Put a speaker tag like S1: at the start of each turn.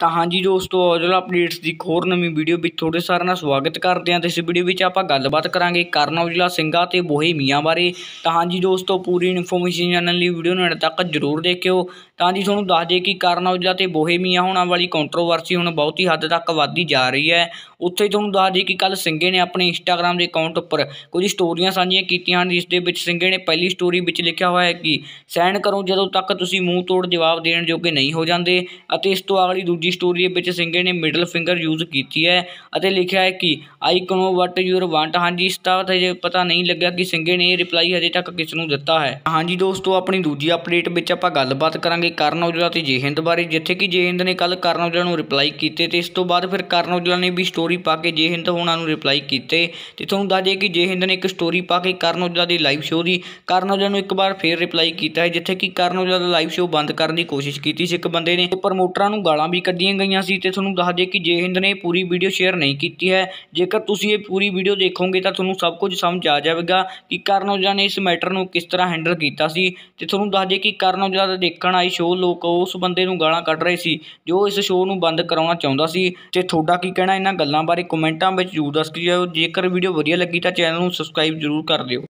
S1: ਤਾਂ ਹਾਂਜੀ ਦੋਸਤੋ ਔਜਲਾ ਅਪਡੇਟਸ ਦੀ ਹੋਰ ਨਵੀਂ ਵੀਡੀਓ ਵਿੱਚ ਤੁਹਾਡੇ ਸਾਰਿਆਂ ਦਾ ਸਵਾਗਤ ਕਰਦੇ ਹਾਂ ਤੇ ਇਸ ਵੀਡੀਓ ਵਿੱਚ ਆਪਾਂ ਗੱਲਬਾਤ ਕਰਾਂਗੇ ਕਰਨ ਔਜਲਾ ਸਿੰਘਾ ਤੇ ਮੀਆਂ ਬਾਰੇ ਤਾਂ ਹਾਂਜੀ ਦੋਸਤੋ ਪੂਰੀ ਇਨਫੋਰਮੇਸ਼ਨ ਜਾਣਨ ਲਈ ਵੀਡੀਓ ਨੂੰ ਅੰਤ ਤੱਕ ਜ਼ਰੂਰ ਦੇਖਿਓ ਤਾਂ ਜੀ ਤੁਹਾਨੂੰ ਦੱਸ ਦੇ ਕਿ ਕਰਨ ਔਜਲਾ ਤੇ ਮੀਆਂ ਹੋਣ ਵਾਲੀ ਕੰਟਰੋਵਰਸੀ ਹੁਣ ਬਹੁਤ ਹੀ ਹੱਦ ਤੱਕ ਵੱਧਦੀ ਜਾ ਰਹੀ ਹੈ ਉੱਥੇ ਤੁਹਾਨੂੰ ਦੱਸ ਦੇ ਕਿ ਕੱਲ ਸਿੰਘੇ ਨੇ ਆਪਣੇ ਇੰਸਟਾਗ੍ਰam ਦੇ ਅਕਾਊਂਟ ਉੱਪਰ ਕੁਝ ਸਟੋਰੀਆਂ ਸਾਂਝੀਆਂ ਕੀਤੀਆਂ ਹਨ ਜਿਸ ਦੇ ਵਿੱਚ ਸਿੰਘੇ ਨੇ ਪਹਿਲੀ ਸਟੋਰੀ ਵਿੱਚ ਲਿਖਿਆ ਹੋਇਆ ਹੈ ਕਿ ਸਹਿਣ ਕਰੋ ਜਦੋਂ ਤੱਕ ਤੁਸੀਂ ਮੂੰਹ ਤੋੜ ਜਵਾਬ ਦੇਣ ਜੋਗੇ ਨਹੀਂ ਹੋ ਜਾਂਦੇ ਅਤੇ ਇਸ ਤੋਂ ਅਗਲੀ ਦੂਜੀ ਦੂਜੀ ਸਟੋਰੀ ਵਿੱਚ ਸਿੰਘੇ ਨੇ ਮਿਡਲ ਫਿੰਗਰ ਯੂਜ਼ ਕੀਤੀ ਹੈ ਅਤੇ ਲਿਖਿਆ ਹੈ ਕਿ ਆਈ ਕਨੋ ਵਟ ਯੂਰ ਵਾਂਟ ਹਾਂਜੀ ਇਸ ਤੇ ਹਜੇ ਪਤਾ ਨਹੀਂ ਲੱਗਿਆ ਕਿ ਸਿੰਘੇ ਨੇ ਰਿਪਲਾਈ ਹਜੇ ਤੱਕ ਕਿਸ ਨੂੰ ਦਿੱਤਾ ਹੈ ਹਾਂਜੀ ਦੋਸਤੋ ਆਪਣੀ ਦੂਜੀ ਅਪਡੇਟ ਵਿੱਚ ਆਪਾਂ ਗੱਲਬਾਤ ਕਰਾਂਗੇ ਕਰਨ ਔਜਲਾ ਤੇ ਜੇਹਿੰਦ ਬਾਰੇ ਜਿੱਥੇ ਕਿ ਜੇਹਿੰਦ ਨੇ ਕੱਲ ਕਰਨ ਔਜਲਾ ਨੂੰ ਰਿਪਲਾਈ ਕੀਤੇ ਤੇ ਇਸ ਤੋਂ ਬਾਅਦ ਫਿਰ ਕਰਨ ਔਜਲਾ ਨੇ ਵੀ ਸਟੋਰੀ ਪਾ ਕੇ ਜੇਹਿੰਦ ਹੋਣਾ ਨੂੰ ਰਿਪਲਾਈ ਕੀਤੇ ਤੇ ਤੁਹਾਨੂੰ ਦੱਸ ਦਈਏ ਕਿ ਜੇਹਿੰਦ ਨੇ ਇੱਕ ਸਟੋਰੀ ਪਾ ਕੇ ਕਰਨ ਔਜਲਾ ਦੀ ਲਾਈਵ ਸ਼ੋਅ ਦੀ ਕਰਨ ਔਜਲਾ ਨੂੰ ਇੱਕ ਵਾਰ ਫੇਰ ਰਿਪਲਾਈ ਕੀਤਾ ਹੈ ਜਿੱਥੇ ਕਿ ਕਰਨ ਔਜਲਾ ਦਾ ਲਾਈਵ ਸ਼ੋਅ ਬੰਦ ਕਰਨ ਦੀ ਕੋਸ਼ਿਸ਼ ਕੀਤੀ ਸੀ ਇੱਕ ਬੰਦੇ ਨੇ ਪ੍ਰਮੋਟਰਾਂ ਨੂੰ ਗਾਲਾਂ ਵੀ ਕੱਢੀਆਂ ਕੱਢੀਆਂ ਗਈਆਂ ਸੀ ਤੇ ਤੁਹਾਨੂੰ ਦੱਸ ਦੇ ਕਿ ਜੇ ਹਿੰਦ ਨੇ ਪੂਰੀ ਵੀਡੀਓ ਸ਼ੇਅਰ ਨਹੀਂ ਕੀਤੀ ਹੈ ਜੇਕਰ ਤੁਸੀਂ ਇਹ ਪੂਰੀ ਵੀਡੀਓ ਦੇਖੋਗੇ ਤਾਂ ਤੁਹਾਨੂੰ ਸਭ ਕੁਝ ਸਮਝ ਆ ਜਾਵੇਗਾ ਕਿ ਕਰਨ ਔਜਲਾ ਨੇ ਇਸ ਮੈਟਰ ਨੂੰ ਕਿਸ ਤਰ੍ਹਾਂ ਹੈਂਡਲ ਕੀਤਾ ਸੀ ਤੇ ਤੁਹਾਨੂੰ ਦੱਸ ਦੇ ਕਿ ਕਰਨ ਔਜਲਾ ਦਾ ਦੇਖਣ ਆਈ ਸ਼ੋਅ ਲੋਕ ਉਸ ਬੰਦੇ ਨੂੰ ਗਾਲਾਂ ਕੱਢ ਰਹੇ ਸੀ ਜੋ ਇਸ ਸ਼ੋਅ ਨੂੰ ਬੰਦ ਕਰਾਉਣਾ ਚਾਹੁੰਦਾ ਸੀ ਤੇ ਤੁਹਾਡਾ ਕੀ ਕਹਿਣਾ ਇਹਨਾਂ ਗੱਲਾਂ ਬਾਰੇ ਕਮੈਂਟਾਂ ਵਿੱਚ ਜ਼ਰੂਰ ਦੱਸ ਕੇ ਜਾਓ ਜੇਕਰ ਵੀਡੀਓ ਵਧੀਆ ਲੱਗੀ ਤਾਂ ਚੈਨਲ ਨੂੰ ਸਬਸਕ੍ਰਾਈਬ ਜ਼ਰੂਰ ਕਰ ਦਿਓ